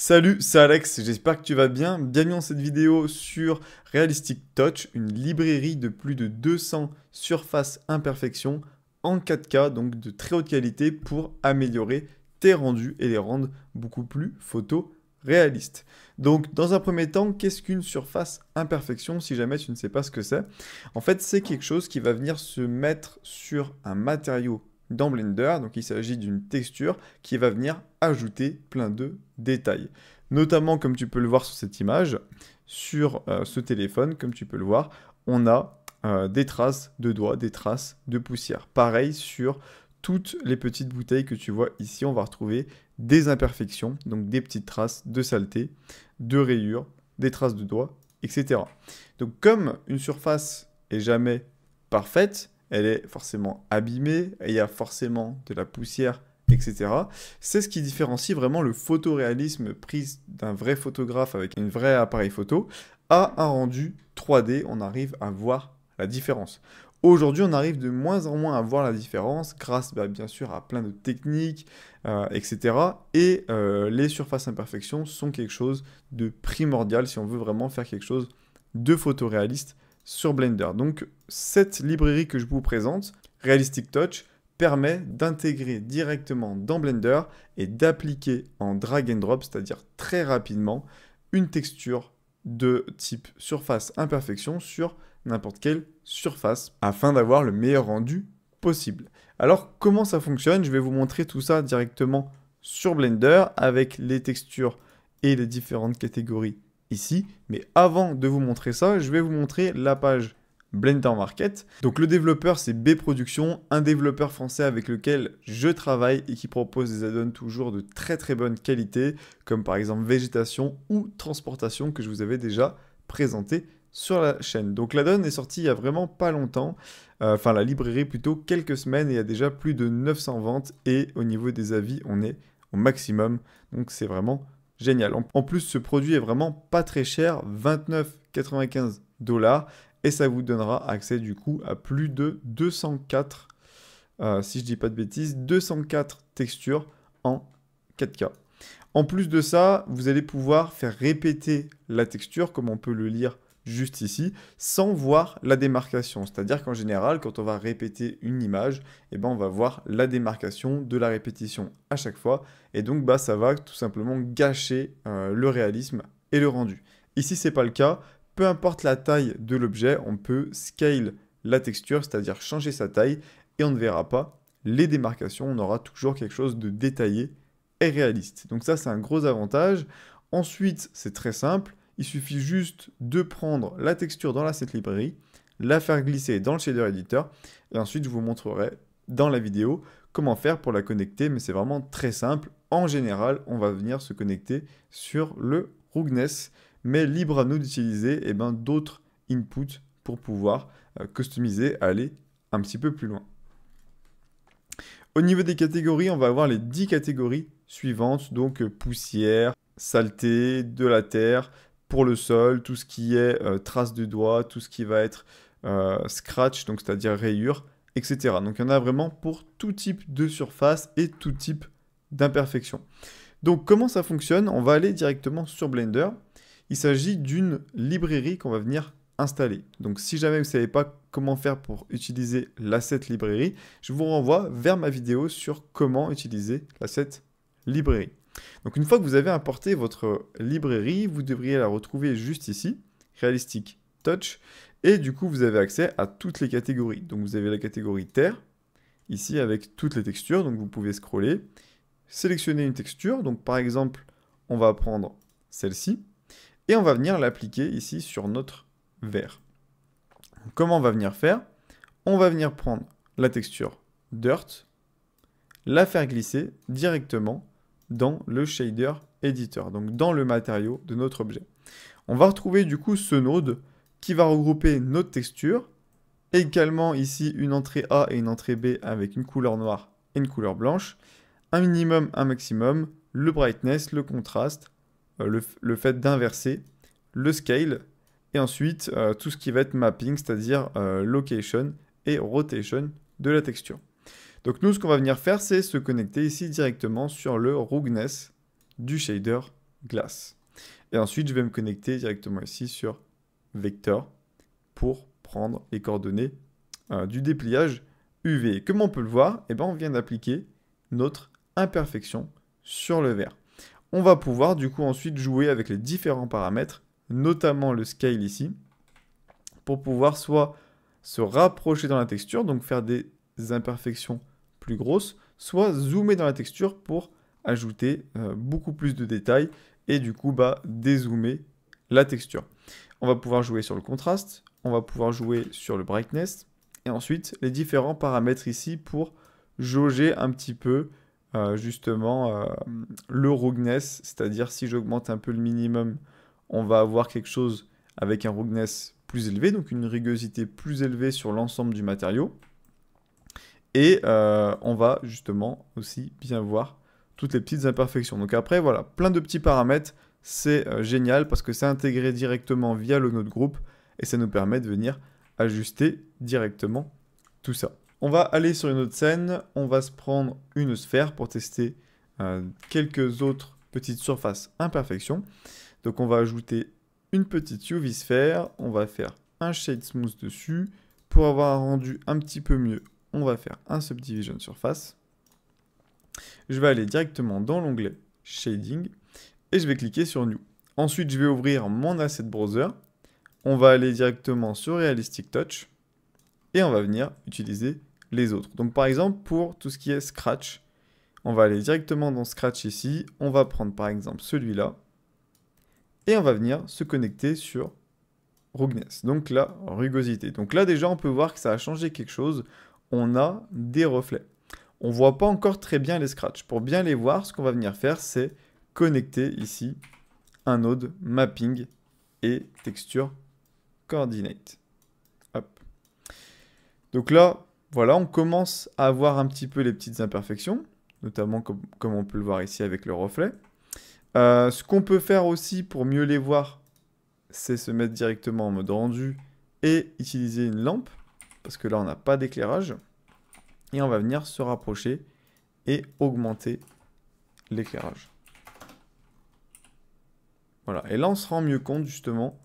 Salut, c'est Alex, j'espère que tu vas bien. Bienvenue dans cette vidéo sur Realistic Touch, une librairie de plus de 200 surfaces imperfections en 4K, donc de très haute qualité pour améliorer tes rendus et les rendre beaucoup plus photo photoréalistes. Donc dans un premier temps, qu'est-ce qu'une surface imperfection si jamais tu ne sais pas ce que c'est En fait, c'est quelque chose qui va venir se mettre sur un matériau dans Blender. Donc il s'agit d'une texture qui va venir ajouter plein de détails. Notamment, comme tu peux le voir sur cette image, sur euh, ce téléphone, comme tu peux le voir, on a euh, des traces de doigts, des traces de poussière. Pareil sur toutes les petites bouteilles que tu vois ici, on va retrouver des imperfections, donc des petites traces de saleté, de rayures, des traces de doigts, etc. Donc comme une surface est jamais parfaite, elle est forcément abîmée, il y a forcément de la poussière, etc. C'est ce qui différencie vraiment le photoréalisme prise d'un vrai photographe avec un vrai appareil photo à un rendu 3D. On arrive à voir la différence. Aujourd'hui, on arrive de moins en moins à voir la différence grâce bah, bien sûr à plein de techniques, etc. Euh, et euh, les surfaces imperfections sont quelque chose de primordial si on veut vraiment faire quelque chose de photoréaliste sur Blender. Donc cette librairie que je vous présente, Realistic Touch, permet d'intégrer directement dans Blender et d'appliquer en drag and drop, c'est-à-dire très rapidement, une texture de type surface imperfection sur n'importe quelle surface afin d'avoir le meilleur rendu possible. Alors comment ça fonctionne Je vais vous montrer tout ça directement sur Blender avec les textures et les différentes catégories ici. Mais avant de vous montrer ça, je vais vous montrer la page Blender Market. Donc le développeur c'est B Production, un développeur français avec lequel je travaille et qui propose des add-ons toujours de très très bonne qualité, comme par exemple végétation ou transportation que je vous avais déjà présenté sur la chaîne. Donc l'add-on est sorti il y a vraiment pas longtemps, euh, enfin la librairie plutôt quelques semaines et il y a déjà plus de 900 ventes et au niveau des avis on est au maximum. Donc c'est vraiment génial. En plus, ce produit est vraiment pas très cher, 29,95 dollars, et ça vous donnera accès du coup à plus de 204, euh, si je dis pas de bêtises, 204 textures en 4K. En plus de ça, vous allez pouvoir faire répéter la texture, comme on peut le lire juste ici, sans voir la démarcation. C'est-à-dire qu'en général, quand on va répéter une image, et eh ben, on va voir la démarcation de la répétition à chaque fois. Et donc, bah, ça va tout simplement gâcher euh, le réalisme et le rendu. Ici, ce n'est pas le cas. Peu importe la taille de l'objet, on peut scale la texture, c'est-à-dire changer sa taille, et on ne verra pas les démarcations. On aura toujours quelque chose de détaillé et réaliste. Donc ça, c'est un gros avantage. Ensuite, c'est très simple. Il suffit juste de prendre la texture dans cette librairie, la faire glisser dans le shader editor, et ensuite je vous montrerai dans la vidéo comment faire pour la connecter, mais c'est vraiment très simple. En général, on va venir se connecter sur le Rougnes. mais libre à nous d'utiliser et eh ben, d'autres inputs pour pouvoir euh, customiser, aller un petit peu plus loin. Au niveau des catégories, on va avoir les 10 catégories suivantes, donc euh, poussière, saleté, de la terre, pour le sol, tout ce qui est euh, trace de doigt, tout ce qui va être euh, scratch, donc c'est-à-dire rayure, etc. Donc il y en a vraiment pour tout type de surface et tout type d'imperfection. Donc comment ça fonctionne On va aller directement sur Blender. Il s'agit d'une librairie qu'on va venir installer. Donc si jamais vous ne savez pas comment faire pour utiliser l'asset librairie, je vous renvoie vers ma vidéo sur comment utiliser l'asset librairie. Donc une fois que vous avez importé votre librairie, vous devriez la retrouver juste ici, Realistic Touch, et du coup vous avez accès à toutes les catégories. Donc vous avez la catégorie Terre, ici avec toutes les textures, donc vous pouvez scroller, sélectionner une texture, donc par exemple on va prendre celle-ci, et on va venir l'appliquer ici sur notre verre. Comment on va venir faire On va venir prendre la texture Dirt, la faire glisser directement dans le shader editor, donc dans le matériau de notre objet. On va retrouver du coup ce node qui va regrouper notre texture, également ici une entrée A et une entrée B avec une couleur noire et une couleur blanche, un minimum, un maximum, le brightness, le contraste, euh, le, fait d'inverser, le scale, et ensuite euh, tout ce qui va être mapping, c'est-à-dire euh, location et rotation de la texture. Donc nous, ce qu'on va venir faire, c'est se connecter ici directement sur le roughness du shader Glass. Et ensuite, je vais me connecter directement ici sur vector pour prendre les coordonnées euh, du dépliage UV. comme on peut le voir, eh ben, on vient d'appliquer notre imperfection sur le verre. On va pouvoir du coup ensuite jouer avec les différents paramètres, notamment le scale ici, pour pouvoir soit se rapprocher dans la texture, donc faire des imperfections grosse soit zoomer dans la texture pour ajouter euh, beaucoup plus de détails et du coup bah, dézoomer la texture. On va pouvoir jouer sur le contraste, on va pouvoir jouer sur le brightness et ensuite les différents paramètres ici pour jauger un petit peu euh, justement euh, le rougness c'est-à-dire si j'augmente un peu le minimum, on va avoir quelque chose avec un roughness plus élevé, donc une rugosité plus élevée sur l'ensemble du matériau. Et euh, on va justement aussi bien voir toutes les petites imperfections. Donc après, voilà, plein de petits paramètres. C'est euh, génial parce que c'est intégré directement via le node groupe. et ça nous permet de venir ajuster directement tout ça. On va aller sur une autre scène. On va se prendre une sphère pour tester euh, quelques autres petites surfaces imperfections. Donc on va ajouter une petite UV sphère. On va faire un shade smooth dessus pour avoir un rendu un petit peu mieux on va faire un subdivision surface. Je vais aller directement dans l'onglet Shading et je vais cliquer sur New. Ensuite, je vais ouvrir mon Asset Browser. On va aller directement sur Realistic Touch et on va venir utiliser les autres. Donc par exemple, pour tout ce qui est Scratch, on va aller directement dans Scratch ici. On va prendre par exemple celui-là et on va venir se connecter sur Rugness. donc la rugosité. Donc là déjà on peut voir que ça a changé quelque chose on a des reflets. On ne voit pas encore très bien les scratches. Pour bien les voir, ce qu'on va venir faire, c'est connecter ici un node mapping et texture coordinate. Donc là, voilà, on commence à voir un petit peu les petites imperfections, notamment comme, on peut le voir ici avec le reflet. Euh, ce qu'on peut faire aussi pour mieux les voir, c'est se mettre directement en mode rendu et utiliser une lampe parce que là on n'a pas d'éclairage. Et on va venir se rapprocher et augmenter l'éclairage. Voilà, et là on se rend mieux compte justement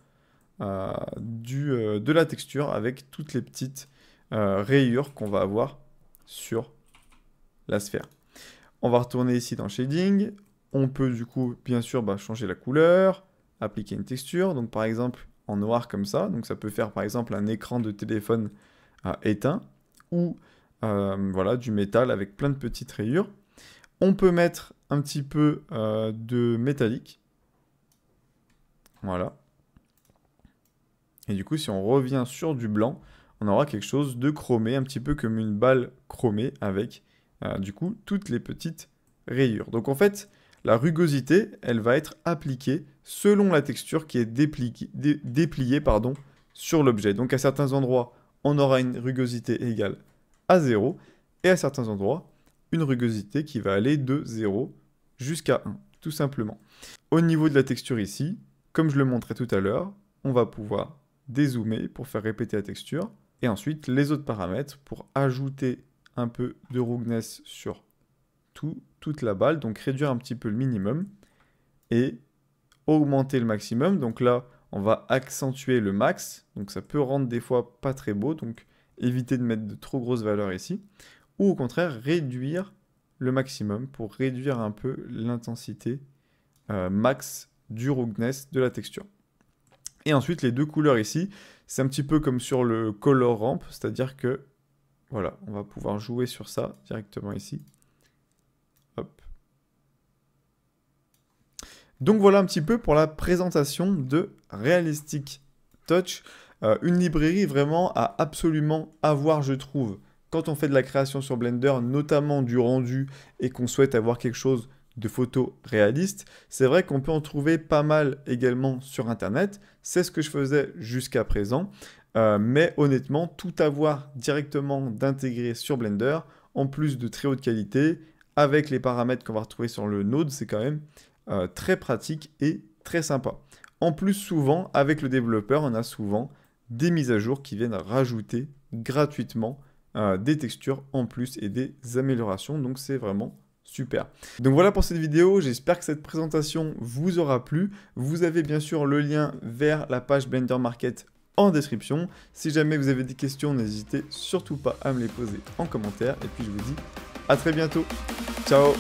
euh, euh, de la texture avec toutes les petites euh, rayures qu'on va avoir sur la sphère. On va retourner ici dans Shading. On peut du coup, bien sûr, bah, changer la couleur, appliquer une texture. Donc par exemple, en noir comme ça. Donc ça peut faire par exemple un écran de téléphone éteint ou euh, voilà, du métal avec plein de petites rayures. On peut mettre un petit peu euh, de métallique. Voilà. Et du coup, si on revient sur du blanc, on aura quelque chose de chromé, un petit peu comme une balle chromée avec euh, du coup toutes les petites rayures. Donc en fait, la rugosité, elle va être appliquée selon la texture qui est dépliée, pardon, sur l'objet. Donc à certains endroits, on aura une rugosité égale à 0, et à certains endroits, une rugosité qui va aller de 0 jusqu'à 1, tout simplement. Au niveau de la texture ici, comme je le montrais tout à l'heure, on va pouvoir dézoomer pour faire répéter la texture, et ensuite les autres paramètres pour ajouter un peu de rougness sur tout, toute la balle, donc réduire un petit peu le minimum, et augmenter le maximum. Donc là, on va accentuer le max, donc ça peut rendre des fois pas très beau, donc éviter de mettre de trop grosses valeurs ici, ou au contraire réduire le maximum pour réduire un peu l'intensité euh, max du roughness de la texture. Et ensuite les deux couleurs ici, c'est un petit peu comme sur le color ramp, c'est-à-dire que voilà, on va pouvoir jouer sur ça directement ici. Donc voilà un petit peu pour la présentation de Realistic Touch, euh, une librairie vraiment à absolument avoir je trouve. Quand on fait de la création sur Blender, notamment du rendu, et qu'on souhaite avoir quelque chose de photo réaliste. c'est vrai qu'on peut en trouver pas mal également sur Internet. C'est ce que je faisais jusqu'à présent. Euh, mais honnêtement, tout avoir directement d'intégrer sur Blender, en plus de très haute qualité, avec les paramètres qu'on va retrouver sur le node, c'est quand même euh, très pratique et très sympa. En plus, souvent, avec le développeur, on a souvent des mises à jour qui viennent rajouter gratuitement euh, des textures en plus et des améliorations. Donc c'est vraiment Super. Donc voilà pour cette vidéo, j'espère que cette présentation vous aura plu. Vous avez bien sûr le lien vers la page Blender Market en description. Si jamais vous avez des questions, n'hésitez surtout pas à me les poser en commentaire. Et puis je vous dis à très bientôt. Ciao